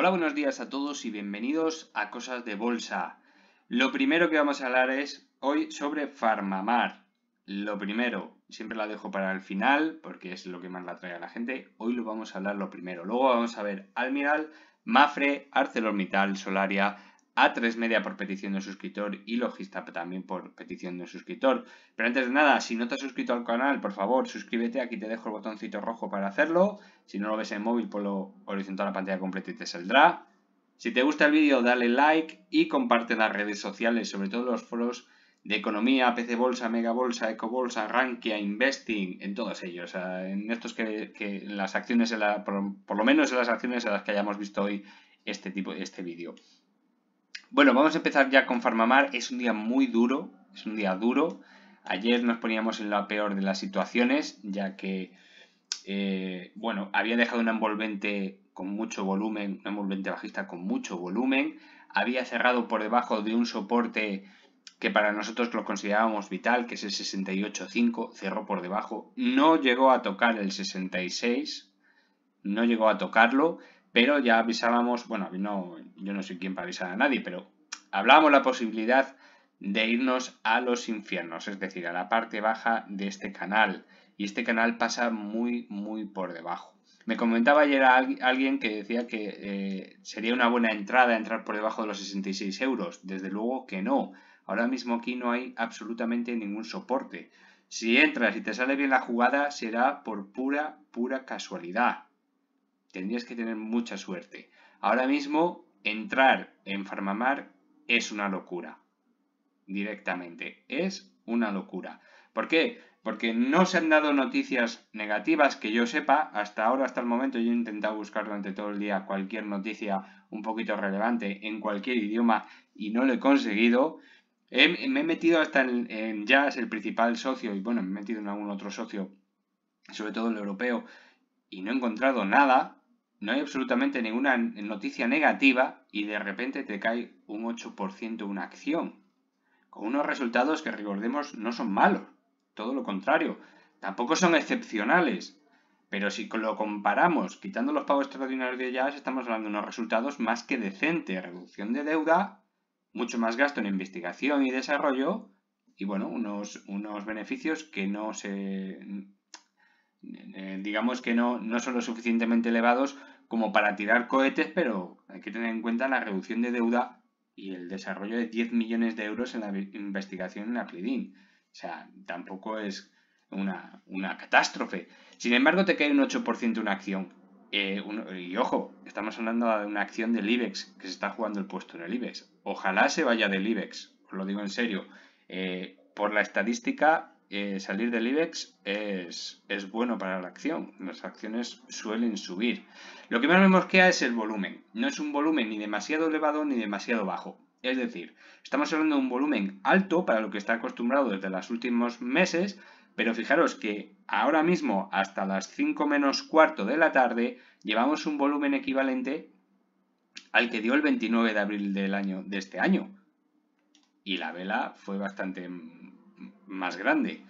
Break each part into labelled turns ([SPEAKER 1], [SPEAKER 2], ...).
[SPEAKER 1] Hola, buenos días a todos y bienvenidos a Cosas de Bolsa. Lo primero que vamos a hablar es hoy sobre Farmamar. Lo primero, siempre la dejo para el final porque es lo que más la trae a la gente. Hoy lo vamos a hablar lo primero. Luego vamos a ver Almiral, Mafre, ArcelorMittal, Solaria, a3 Media por petición de suscriptor y Logista también por petición de suscriptor. Pero antes de nada, si no te has suscrito al canal, por favor, suscríbete. Aquí te dejo el botoncito rojo para hacerlo. Si no lo ves en móvil, ponlo horizontal a la pantalla completa y te saldrá. Si te gusta el vídeo, dale like y comparte en las redes sociales, sobre todo los foros de economía, PC Bolsa, Mega Bolsa, Eco Bolsa, Rankia, Investing, en todos ellos. En estos que, las acciones, por, lo menos en las acciones a las que hayamos visto hoy este, tipo, este vídeo. Bueno, vamos a empezar ya con Farmamar. Es un día muy duro, es un día duro. Ayer nos poníamos en la peor de las situaciones, ya que, eh, bueno, había dejado una envolvente con mucho volumen, una envolvente bajista con mucho volumen. Había cerrado por debajo de un soporte que para nosotros lo considerábamos vital, que es el 68.5, cerró por debajo. No llegó a tocar el 66, no llegó a tocarlo pero ya avisábamos, bueno, no, yo no soy quien para avisar a nadie, pero hablábamos la posibilidad de irnos a los infiernos, es decir, a la parte baja de este canal. Y este canal pasa muy, muy por debajo. Me comentaba ayer alguien que decía que eh, sería una buena entrada entrar por debajo de los 66 euros. Desde luego que no. Ahora mismo aquí no hay absolutamente ningún soporte. Si entras y te sale bien la jugada, será por pura, pura casualidad tendrías que tener mucha suerte. Ahora mismo, entrar en Farmamar es una locura. Directamente, es una locura. ¿Por qué? Porque no se han dado noticias negativas que yo sepa. Hasta ahora, hasta el momento, yo he intentado buscar durante todo el día cualquier noticia un poquito relevante en cualquier idioma y no lo he conseguido. me he metido hasta en, en Jazz, el principal socio, y bueno, me he metido en algún otro socio, sobre todo el europeo, y no he encontrado nada no hay absolutamente ninguna noticia negativa y de repente te cae un 8% una acción. Con unos resultados que recordemos no son malos, todo lo contrario, tampoco son excepcionales. Pero si lo comparamos, quitando los pagos extraordinarios de Jazz, estamos hablando de unos resultados más que decentes. Reducción de deuda, mucho más gasto en investigación y desarrollo, y bueno, unos, unos beneficios que no se, eh, digamos que no, no son lo suficientemente elevados como para tirar cohetes, pero hay que tener en cuenta la reducción de deuda y el desarrollo de 10 millones de euros en la investigación en Aplidin. O sea, tampoco es una, catástrofe. Sin embargo, te cae un 8% una acción. Eh, y ojo, estamos hablando de una acción del IBEX, que se está jugando el puesto en el IBEX. Ojalá se vaya del IBEX, os lo digo en serio. Eh, por la estadística, salir del IBEX es, bueno para la acción. Las acciones suelen subir. Lo que más me mosquea es el volumen. No es un volumen ni demasiado elevado ni demasiado bajo. Es decir, estamos hablando de un volumen alto para lo que está acostumbrado desde los últimos meses, pero fijaros que ahora mismo hasta las 5 menos cuarto de la tarde llevamos un volumen equivalente al que dio el 29 de abril del año, de este año. Y la vela fue bastante más grande.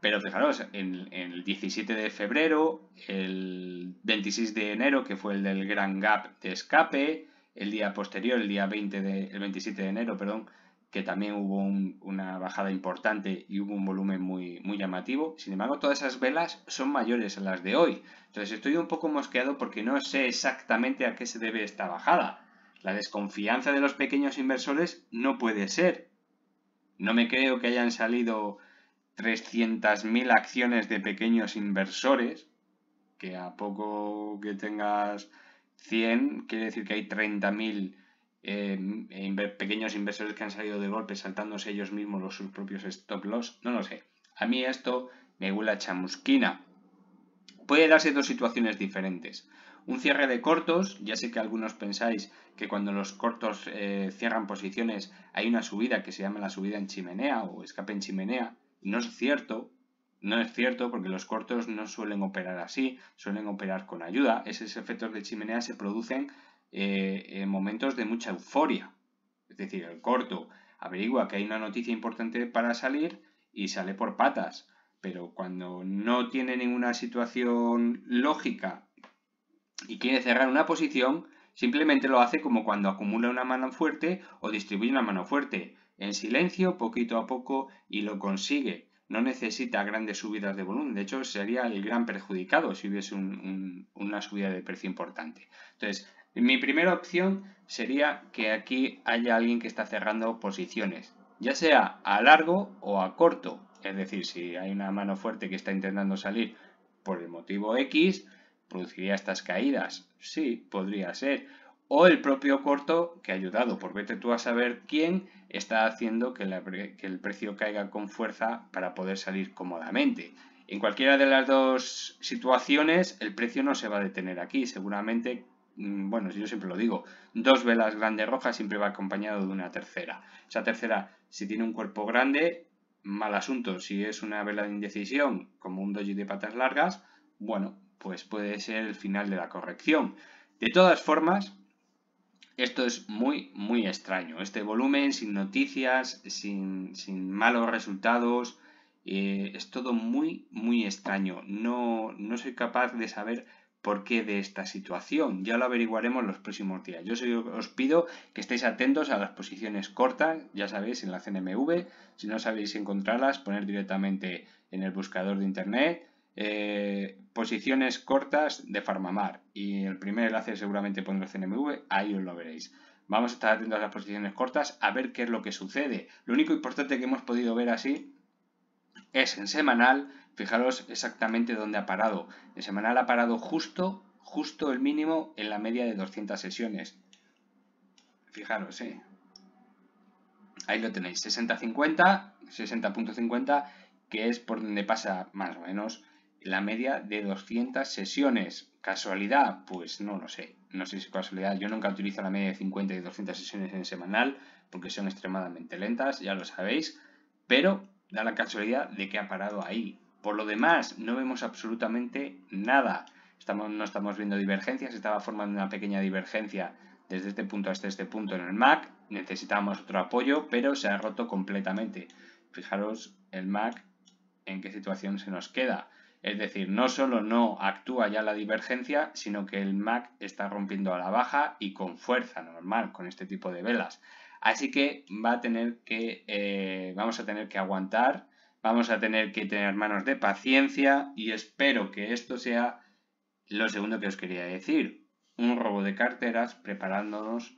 [SPEAKER 1] Pero fijaros, en, el 17 de febrero, el 26 de enero, que fue el del Gran Gap de escape, el día posterior, el día 20 de, 27 de enero, perdón, que también hubo una bajada importante y hubo un volumen muy, muy llamativo. Sin embargo, todas esas velas son mayores a las de hoy. Entonces estoy un poco mosqueado porque no sé exactamente a qué se debe esta bajada. La desconfianza de los pequeños inversores no puede ser, no me creo que hayan salido 300.000 acciones de pequeños inversores, que a poco que tengas 100, quiere decir que hay 30.000 eh, pequeños inversores que han salido de golpe saltándose ellos mismos los sus propios stop loss. No lo sé. A mí esto me huele a chamusquina. Puede darse dos situaciones diferentes. Un cierre de cortos, ya sé que algunos pensáis que cuando los cortos eh, cierran posiciones hay una subida que se llama la subida en chimenea o escape en chimenea. No es cierto, no es cierto porque los cortos no suelen operar así, suelen operar con ayuda. Esos efectos de chimenea se producen eh, en momentos de mucha euforia. Es decir, el corto averigua que hay una noticia importante para salir y sale por patas. Pero cuando no tiene ninguna situación lógica y quiere cerrar una posición, simplemente lo hace como cuando acumula una mano fuerte o distribuye una mano fuerte, en silencio, poquito a poco, y lo consigue. No necesita grandes subidas de volumen, de hecho sería el gran perjudicado si hubiese una subida de precio importante. Entonces, mi primera opción sería que aquí haya alguien que está cerrando posiciones, ya sea a largo o a corto. Es decir, si hay una mano fuerte que está intentando salir por el motivo X, ¿Produciría estas caídas? Sí, podría ser. O el propio corto, que ha ayudado por pues vete tú a saber quién, está haciendo que, que el precio caiga con fuerza para poder salir cómodamente. En cualquiera de las dos situaciones, el precio no se va a detener aquí. Seguramente mm, bueno, yo siempre lo digo, dos velas grandes rojas siempre va acompañado de una tercera. Esa tercera, si tiene un cuerpo grande, mal asunto. Si es una vela de indecisión, como un doji de patas largas, bueno, pues puede ser el final de la corrección. De todas formas, esto es muy, muy extraño. Este volumen sin noticias, sin, sin malos resultados, eh, es todo muy, muy extraño. No, no soy capaz de saber por qué de esta situación. Ya lo averiguaremos los próximos días. Yo os pido que estéis atentos a las posiciones cortas, ya sabéis, en la CNMV. Si no sabéis encontrarlas, poner directamente en el buscador de Internet eh, posiciones cortas de Farmamar. Y el primer enlace seguramente pondré CNMV, ahí os lo veréis. Vamos a estar atentos a las posiciones cortas a ver qué es lo que sucede. Lo único importante que hemos podido ver así es en semanal, fijaros exactamente dónde ha parado. En semanal ha parado justo, justo el mínimo en la media de 200 sesiones. Fijaros, ¿eh? Ahí lo tenéis, 60.50, 60.50, que es por donde pasa más o menos la media de 200 sesiones. ¿Casualidad? Pues no lo sé. No sé si es casualidad. Yo nunca utilizo la media de 50 y 200 sesiones en semanal porque son extremadamente lentas, ya lo sabéis. Pero da la casualidad de que ha parado ahí. Por lo demás, no vemos absolutamente nada. Estamos, no estamos viendo divergencias, estaba formando una pequeña divergencia desde este punto hasta este punto en el MAC. Necesitábamos otro apoyo, pero se ha roto completamente. Fijaros el MAC en qué situación se nos queda. Es decir, no solo no actúa ya la divergencia, sino que el MAC está rompiendo a la baja y con fuerza normal con este tipo de velas. Así que, va a tener que eh, vamos a tener que aguantar, vamos a tener que tener manos de paciencia y espero que esto sea lo segundo que os quería decir. Un robo de carteras preparándonos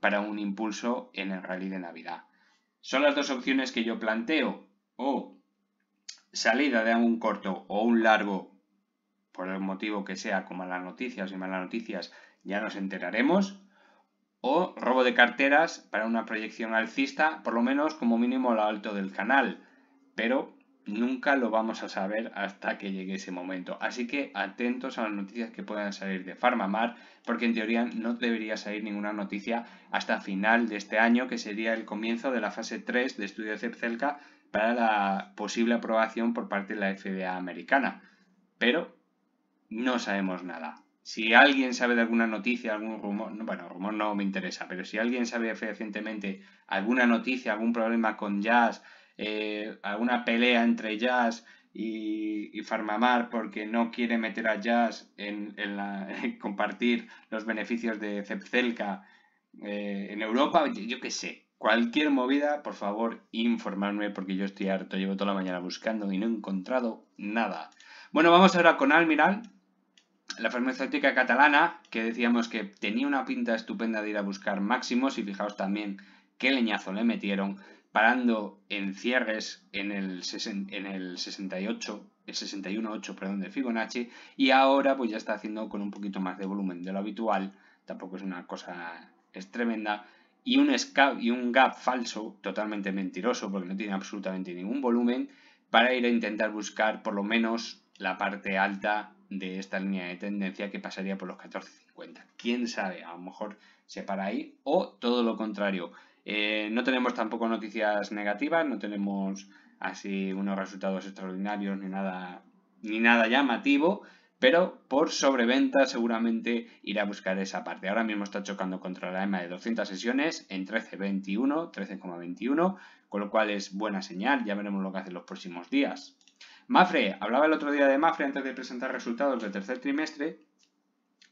[SPEAKER 1] para un impulso en el rally de Navidad. Son las dos opciones que yo planteo. O salida de un corto o un largo, por el motivo que sea, con malas noticias y malas noticias, ya nos enteraremos. O robo de carteras para una proyección alcista, por lo menos como mínimo lo alto del canal. Pero nunca lo vamos a saber hasta que llegue ese momento. Así que atentos a las noticias que puedan salir de Farmamar, porque en teoría no debería salir ninguna noticia hasta final de este año, que sería el comienzo de la fase 3 de estudio de Cepcelca, para la posible aprobación por parte de la FDA americana. Pero no sabemos nada. Si alguien sabe de alguna noticia, algún rumor, bueno, rumor no me interesa, pero si alguien sabe recientemente alguna noticia, algún problema con Jazz, eh, alguna pelea entre Jazz y, y porque no quiere meter a Jazz en, compartir los beneficios de Cepcelca eh, en Europa, yo qué sé, Cualquier movida, por favor, informarme porque yo estoy harto, llevo toda la mañana buscando y no he encontrado nada. Bueno, vamos ahora con Almiral, la farmacéutica catalana, que decíamos que tenía una pinta estupenda de ir a buscar máximos y fijaos también qué leñazo le metieron, parando en cierres en el, en el 68, el 61.8, perdón, de Fibonacci, y ahora pues ya está haciendo con un poquito más de volumen de lo habitual, tampoco es una cosa es tremenda, y un, y un gap falso, totalmente mentiroso, porque no tiene absolutamente ningún volumen, para ir a intentar buscar por lo menos la parte alta de esta línea de tendencia que pasaría por los 14.50. ¿Quién sabe? A lo mejor se para ahí o todo lo contrario. Eh, no tenemos tampoco noticias negativas, no tenemos así unos resultados extraordinarios ni nada, ni nada llamativo pero por sobreventa seguramente irá a buscar esa parte. Ahora mismo está chocando contra la EMA de 200 sesiones en 13.21, 13,21, con lo cual es buena señal, ya veremos lo que hace en los próximos días. Mafre, hablaba el otro día de Mafre antes de presentar resultados del tercer trimestre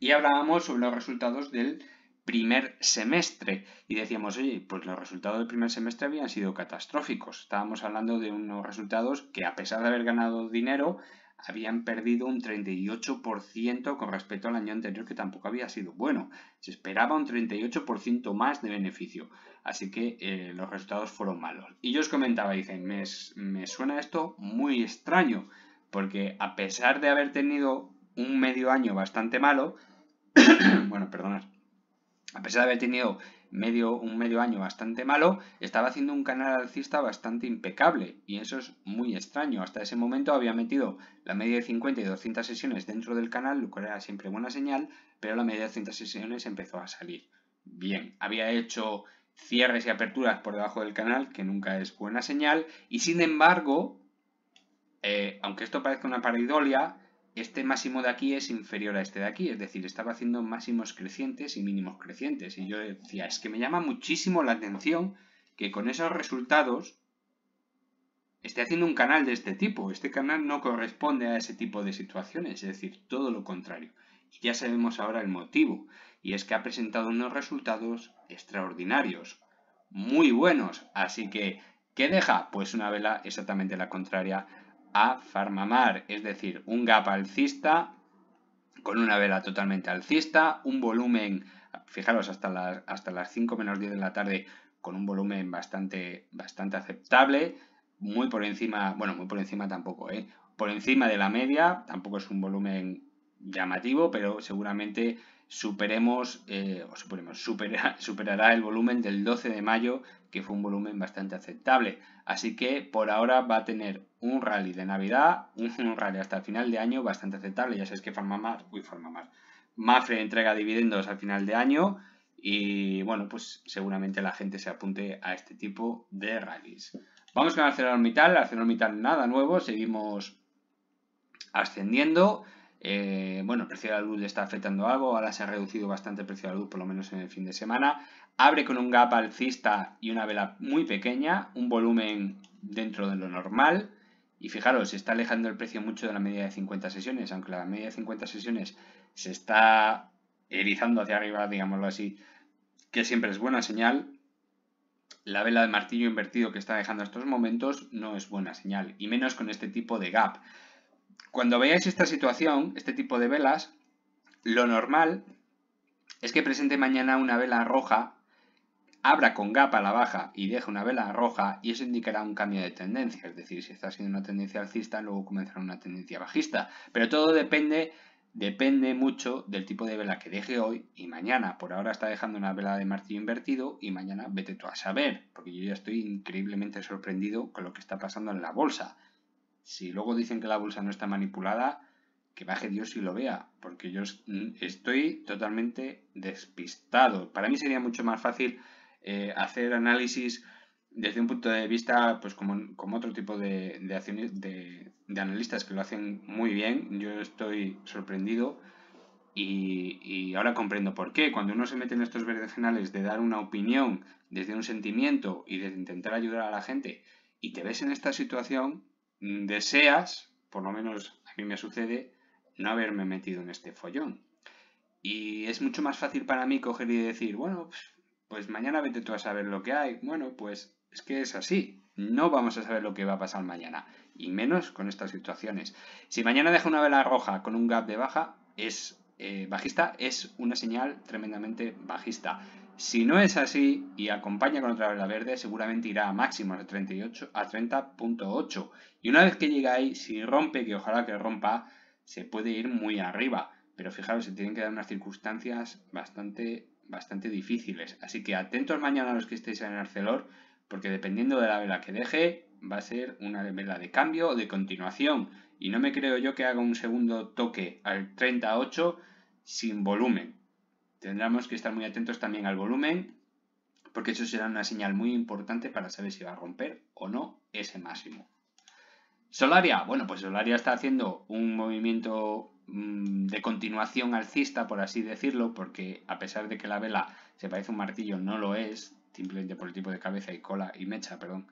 [SPEAKER 1] y hablábamos sobre los resultados del primer semestre. Y decíamos, oye, pues los resultados del primer semestre habían sido catastróficos. Estábamos hablando de unos resultados que a pesar de haber ganado dinero, habían perdido un 38% con respecto al año anterior, que tampoco había sido bueno. Se esperaba un 38% más de beneficio, así que eh, los resultados fueron malos. Y yo os comentaba, dicen, me suena esto muy extraño, porque a pesar de haber tenido un medio año bastante malo, bueno, perdonad, a pesar de haber tenido medio, un medio año bastante malo, estaba haciendo un canal alcista bastante impecable y eso es muy extraño. Hasta ese momento había metido la media de 50 y 200 sesiones dentro del canal, lo cual era siempre buena señal, pero la media de 200 sesiones empezó a salir. Bien, había hecho cierres y aperturas por debajo del canal, que nunca es buena señal, y sin embargo, eh, aunque esto parezca una paridolia este máximo de aquí es inferior a este de aquí, es decir, estaba haciendo máximos crecientes y mínimos crecientes. Y yo decía, es que me llama muchísimo la atención que con esos resultados esté haciendo un canal de este tipo. Este canal no corresponde a ese tipo de situaciones, es decir, todo lo contrario. ya sabemos ahora el motivo, y es que ha presentado unos resultados extraordinarios, muy buenos. Así que, ¿qué deja? Pues una vela exactamente la contraria a Farmamar, es decir, un gap alcista con una vela totalmente alcista, un volumen, fijaros, hasta las, hasta las 5 menos 10 de la tarde con un volumen bastante, bastante aceptable, muy por encima, bueno, muy por encima tampoco, ¿eh? por encima de la media, tampoco es un volumen llamativo, pero seguramente superemos, eh, o superemos superará el volumen del 12 de mayo, que fue un volumen bastante aceptable. Así que por ahora va a tener un rally de Navidad, un rally hasta el final de año bastante aceptable. Ya sabes que forma más, uy, forma más. Mafre entrega dividendos al final de año y bueno, pues seguramente la gente se apunte a este tipo de rallies. Vamos con ArcelorMittal, ArcelorMittal nada nuevo, seguimos ascendiendo. Eh, bueno, el precio de la luz le está afectando algo, ahora se ha reducido bastante el precio de la luz, por lo menos en el fin de semana. Abre con un gap alcista y una vela muy pequeña, un volumen dentro de lo normal. Y fijaros, se está alejando el precio mucho de la media de 50 sesiones, aunque la media de 50 sesiones se está erizando hacia arriba, digámoslo así, que siempre es buena señal. La vela de martillo invertido que está dejando estos momentos no es buena señal, y menos con este tipo de gap cuando veáis esta situación, este tipo de velas, lo normal es que presente mañana una vela roja, abra con gap a la baja y deje una vela roja y eso indicará un cambio de tendencia. Es decir, si está siendo una tendencia alcista, luego comenzará una tendencia bajista. Pero todo depende, depende mucho del tipo de vela que deje hoy y mañana. Por ahora está dejando una vela de martillo invertido y mañana vete tú a saber, porque yo ya estoy increíblemente sorprendido con lo que está pasando en la bolsa. Si luego dicen que la bolsa no está manipulada, que baje Dios y lo vea, porque yo estoy totalmente despistado. Para mí sería mucho más fácil eh, hacer análisis desde un punto de vista, pues como, otro tipo de, de, analistas que lo hacen muy bien. Yo estoy sorprendido y, ahora comprendo por qué. Cuando uno se mete en estos generales de dar una opinión desde un sentimiento y de intentar ayudar a la gente y te ves en esta situación, deseas, por lo menos a mí me sucede, no haberme metido en este follón. Y es mucho más fácil para mí coger y decir, bueno, pues, pues mañana vete tú a saber lo que hay. Bueno, pues es que es así. No vamos a saber lo que va a pasar mañana. Y menos con estas situaciones. Si mañana deja una vela roja con un gap de baja, es eh, bajista, es una señal tremendamente bajista. Si no es así y acompaña con otra vela verde, seguramente irá a máximo a 38 a 30.8. Y una vez que llega ahí, si rompe, que ojalá que rompa, se puede ir muy arriba. Pero fijaros, se tienen que dar unas circunstancias bastante, bastante difíciles. Así que atentos mañana a los que estéis en Arcelor, porque dependiendo de la vela que deje, va a ser una vela de cambio o de continuación. Y no me creo yo que haga un segundo toque al 38 sin volumen. Tendremos que estar muy atentos también al volumen, porque eso será una señal muy importante para saber si va a romper o no ese máximo. Solaria, bueno, pues Solaria está haciendo un movimiento mm, de continuación alcista, por así decirlo, porque a pesar de que la vela se parece un martillo, no lo es, simplemente por el tipo de cabeza y cola y mecha, perdón,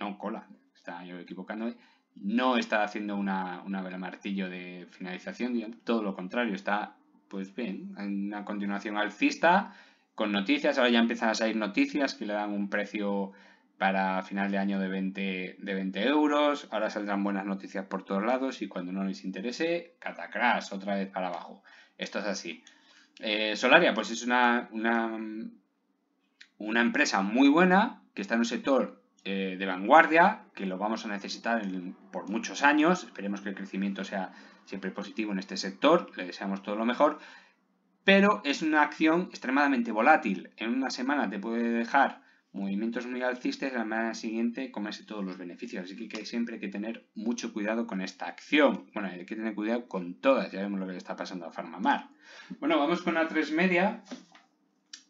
[SPEAKER 1] no cola, estaba yo equivocando, no está haciendo una, una vela martillo de finalización, todo lo contrario, está pues bien, una continuación alcista con noticias. Ahora ya empiezan a salir noticias que le dan un precio para final de año de 20, de 20 euros. Ahora saldrán buenas noticias por todos lados y cuando no les interese, catacras, otra vez para abajo. Esto es así. Eh, Solaria, pues es una, una, una, empresa muy buena que está en un sector eh, de vanguardia que lo vamos a necesitar por muchos años. Esperemos que el crecimiento sea siempre positivo en este sector, le deseamos todo lo mejor, pero es una acción extremadamente volátil. En una semana te puede dejar movimientos muy alcistas y la semana siguiente comerse todos los beneficios. Así que siempre hay que tener mucho cuidado con esta acción. Bueno, hay que tener cuidado con todas, ya vemos lo que le está pasando a Farmamar. Bueno, vamos con A3 Media.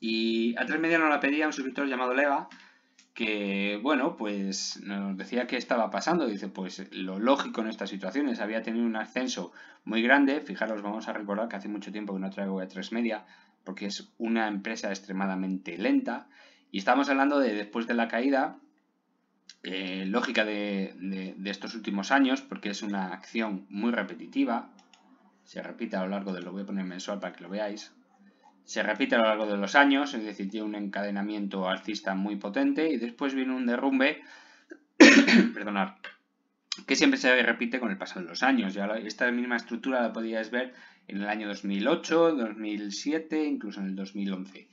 [SPEAKER 1] Y A3 Media nos la pedía un suscriptor llamado Leva que, bueno, pues nos decía qué estaba pasando. Dice, pues lo lógico en estas situaciones, había tenido un ascenso muy grande. Fijaros, vamos a recordar que hace mucho tiempo que no traigo E3 Media, porque es una empresa extremadamente lenta. Y estamos hablando de después de la caída, eh, lógica de, de estos últimos años, porque es una acción muy repetitiva. Se repite a lo largo de lo voy a poner mensual para que lo veáis se repite a lo largo de los años, es decir, tiene un encadenamiento alcista muy potente y después viene un derrumbe, perdonar, que siempre se repite con el paso de los años. esta misma estructura la podíais ver en el año 2008, 2007, incluso en el 2011.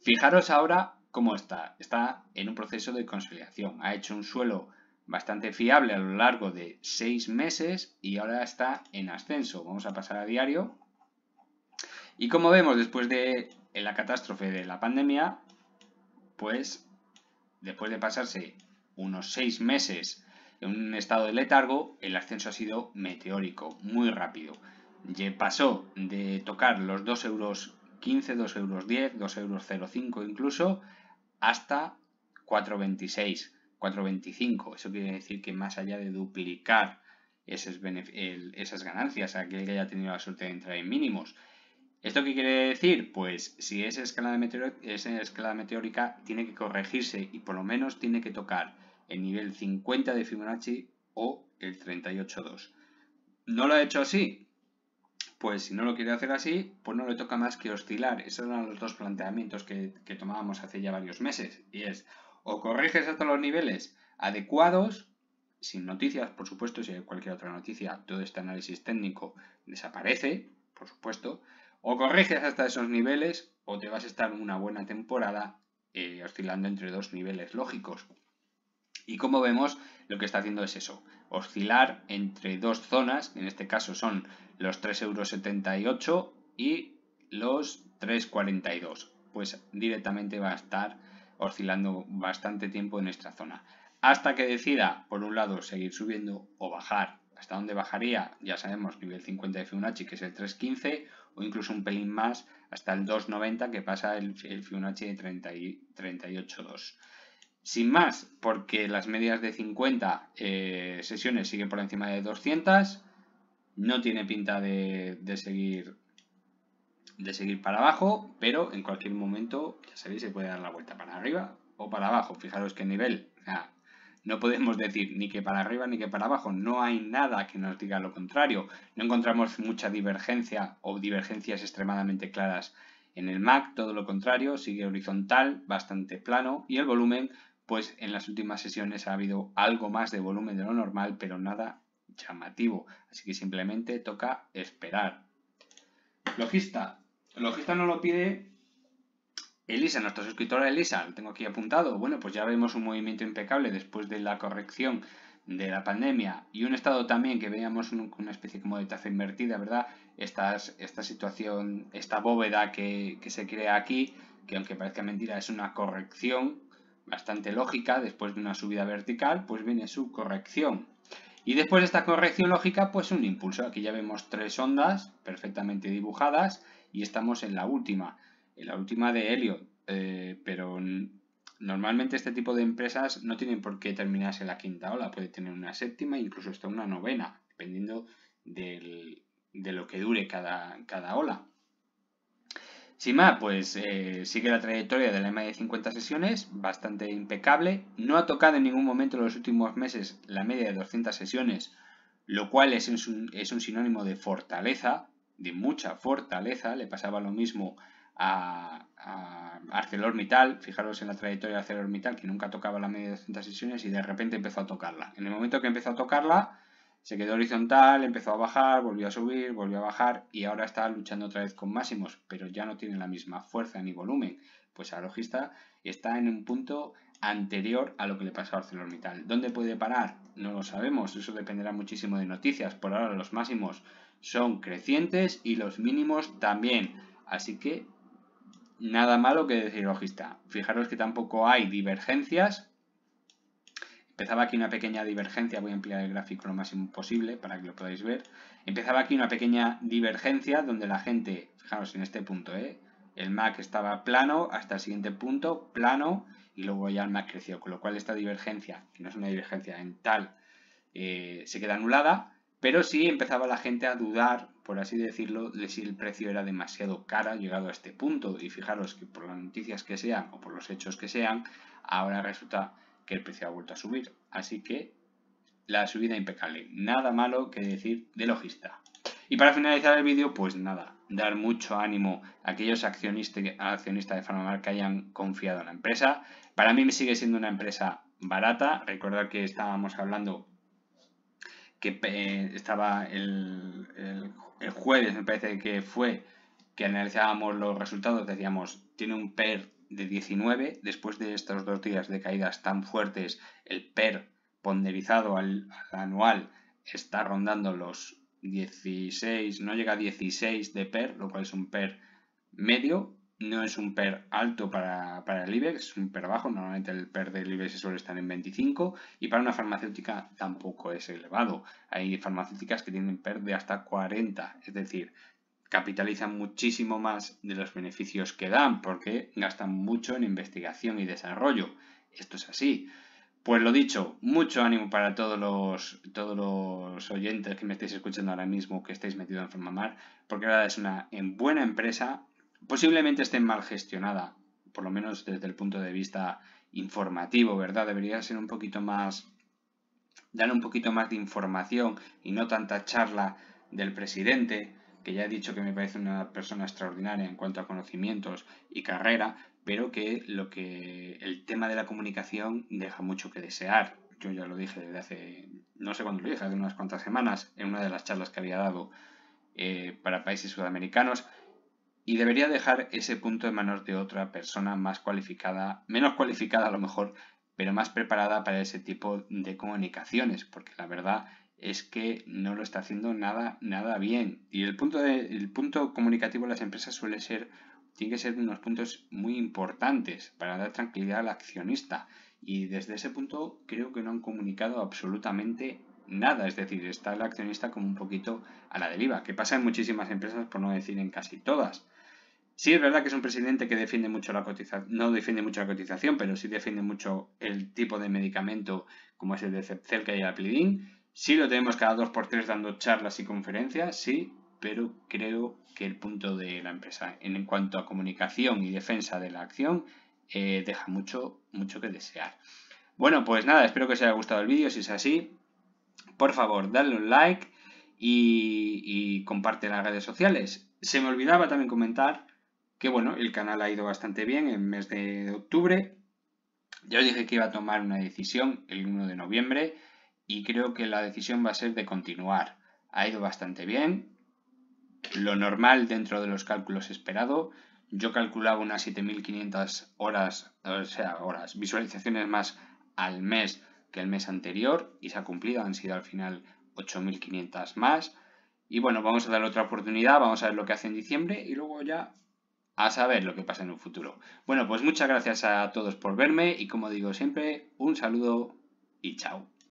[SPEAKER 1] Fijaros ahora cómo está. Está en un proceso de consolidación. Ha hecho un suelo bastante fiable a lo largo de seis meses y ahora está en ascenso. Vamos a pasar a diario y como vemos, después de la catástrofe de la pandemia, pues después de pasarse unos seis meses en un estado de letargo, el ascenso ha sido meteórico, muy rápido. Pasó de tocar los 2,15, euros 15, euros 10, euros incluso, hasta 4,26, 4,25. Eso quiere decir que más allá de duplicar esas, ganancias, aquel que haya tenido la suerte de entrar en mínimos ¿Esto qué quiere decir? Pues si esa escalada, meteórica tiene que corregirse y por lo menos tiene que tocar el nivel 50 de Fibonacci o el 38.2. ¿No lo ha hecho así? Pues si no lo quiere hacer así, pues no le toca más que oscilar. Esos eran los dos planteamientos que, que tomábamos hace ya varios meses. Y es, o corriges hasta los niveles adecuados, sin noticias, por supuesto, si hay cualquier otra noticia, todo este análisis técnico desaparece, por supuesto, o corriges hasta esos niveles o te vas a estar una buena temporada eh, oscilando entre dos niveles lógicos. Y como vemos, lo que está haciendo es eso, oscilar entre dos zonas, en este caso son los 3,78€ y los 3,42. Pues directamente va a estar oscilando bastante tiempo en esta zona. Hasta que decida, por un lado, seguir subiendo o bajar. Hasta donde bajaría, ya sabemos, nivel 50 de Fibonacci, que es el 315, o incluso un pelín más hasta el 2,90 que pasa el, el Fibonacci de 38,2. Sin más, porque las medias de 50 eh, sesiones siguen por encima de 200, no tiene pinta de, seguir de seguir para abajo, pero en cualquier momento, ya sabéis, se puede dar la vuelta para arriba o para abajo. Fijaros qué nivel, no podemos decir ni que para arriba ni que para abajo, no hay nada que nos diga lo contrario. No encontramos mucha divergencia o divergencias extremadamente claras. En el Mac todo lo contrario, sigue horizontal, bastante plano y el volumen, pues en las últimas sesiones ha habido algo más de volumen de lo normal, pero nada llamativo. Así que simplemente toca esperar. Logista. Logista no lo pide Elisa, nuestra suscriptora Elisa, lo tengo aquí apuntado. Bueno, pues ya vemos un movimiento impecable después de la corrección de la pandemia y un estado también que veíamos una especie como de taza invertida, ¿verdad? esta situación, esta bóveda que se crea aquí, que aunque parezca mentira es una corrección bastante lógica después de una subida vertical, pues viene su corrección. Y después de esta corrección lógica, pues un impulso. Aquí ya vemos tres ondas perfectamente dibujadas y estamos en la última la última de Helio. Eh, pero normalmente este tipo de empresas no tienen por qué terminarse la quinta ola, puede tener una séptima, e incluso hasta una novena, dependiendo de lo que dure cada, cada ola. Sin más, pues eh, sigue la trayectoria de la media de 50 sesiones, bastante impecable. No ha tocado en ningún momento en los últimos meses la media de 200 sesiones, lo cual es un, es un sinónimo de fortaleza, de mucha fortaleza. Le pasaba lo mismo a, a ArcelorMittal, fijaros en la trayectoria de ArcelorMittal, que nunca tocaba la media de 200 sesiones y de repente empezó a tocarla. En el momento que empezó a tocarla, se quedó horizontal, empezó a bajar, volvió a subir, volvió a bajar y ahora está luchando otra vez con máximos, pero ya no tiene la misma fuerza ni volumen. Pues a logista está en un punto anterior a lo que le pasó a ArcelorMittal. ¿Dónde puede parar? No lo sabemos, eso dependerá muchísimo de noticias. Por ahora los máximos son crecientes y los mínimos también. Así que nada malo que decir logista. Fijaros que tampoco hay divergencias. Empezaba aquí una pequeña divergencia, voy a ampliar el gráfico lo máximo posible para que lo podáis ver. Empezaba aquí una pequeña divergencia donde la gente, fijaros en este punto, ¿eh? el MAC estaba plano hasta el siguiente punto, plano, y luego ya el MAC creció, con lo cual esta divergencia, que no es una divergencia en tal, eh, se queda anulada pero sí empezaba la gente a dudar, por así decirlo, de si el precio era demasiado cara llegado a este punto. Y fijaros que por las noticias que sean o por los hechos que sean, ahora resulta que el precio ha vuelto a subir. Así que la subida impecable. Nada malo que decir de logista. Y para finalizar el vídeo, pues nada, dar mucho ánimo a aquellos accionistas, de Farmamar que hayan confiado en la empresa. Para mí me sigue siendo una empresa barata. Recordad que estábamos hablando que eh, estaba el, jueves, me parece que fue, que analizábamos los resultados, decíamos, tiene un PER de 19, después de estos dos días de caídas tan fuertes, el PER ponderizado al, al anual está rondando los 16, no llega a 16 de PER, lo cual es un PER medio, no es un PER alto para, el IBEX, es un PER bajo, normalmente el PER del IBEX suele estar en 25 y para una farmacéutica tampoco es elevado. Hay farmacéuticas que tienen PER de hasta 40, es decir, capitalizan muchísimo más de los beneficios que dan porque gastan mucho en investigación y desarrollo. Esto es así. Pues lo dicho, mucho ánimo para todos los, todos los oyentes que me estáis escuchando ahora mismo, que estáis metidos en Farmamar, porque verdad es una en buena empresa posiblemente esté mal gestionada, por lo menos desde el punto de vista informativo, ¿verdad? Debería ser un poquito más, dar un poquito más de información y no tanta charla del presidente, que ya he dicho que me parece una persona extraordinaria en cuanto a conocimientos y carrera, pero que lo que el tema de la comunicación deja mucho que desear. Yo ya lo dije desde hace, no sé cuándo lo dije, hace unas cuantas semanas, en una de las charlas que había dado eh, para países sudamericanos, y debería dejar ese punto en manos de otra persona más cualificada, menos cualificada a lo mejor, pero más preparada para ese tipo de comunicaciones, porque la verdad es que no lo está haciendo nada, nada bien. Y el punto, el punto comunicativo de las empresas suele ser, tiene que ser unos puntos muy importantes para dar tranquilidad al accionista. Y desde ese punto creo que no han comunicado absolutamente nada, es decir, está el accionista como un poquito a la deriva, que pasa en muchísimas empresas, por no decir en casi todas. Sí, es verdad que es un presidente que defiende mucho la cotización, no defiende mucho la cotización, pero sí defiende mucho el tipo de medicamento como es el de que y el Plidin. Sí lo tenemos cada dos por tres dando charlas y conferencias, sí, pero creo que el punto de la empresa en cuanto a comunicación y defensa de la acción eh, deja mucho, mucho que desear. Bueno, pues nada, espero que os haya gustado el vídeo. Si es así, por favor, dadle un like y, y comparte en las redes sociales. Se me olvidaba también comentar que bueno, el canal ha ido bastante bien en mes de octubre. yo dije que iba a tomar una decisión el 1 de noviembre y creo que la decisión va a ser de continuar. Ha ido bastante bien, lo normal dentro de los cálculos esperado. Yo calculaba unas 7500 horas, o sea, horas, visualizaciones más al mes que el mes anterior y se ha cumplido, han sido al final 8500 más. Y bueno, vamos a dar otra oportunidad, vamos a ver lo que hace en diciembre y luego ya a saber lo que pasa en un futuro. Bueno, pues muchas gracias a todos por verme y como digo siempre, un saludo y chao.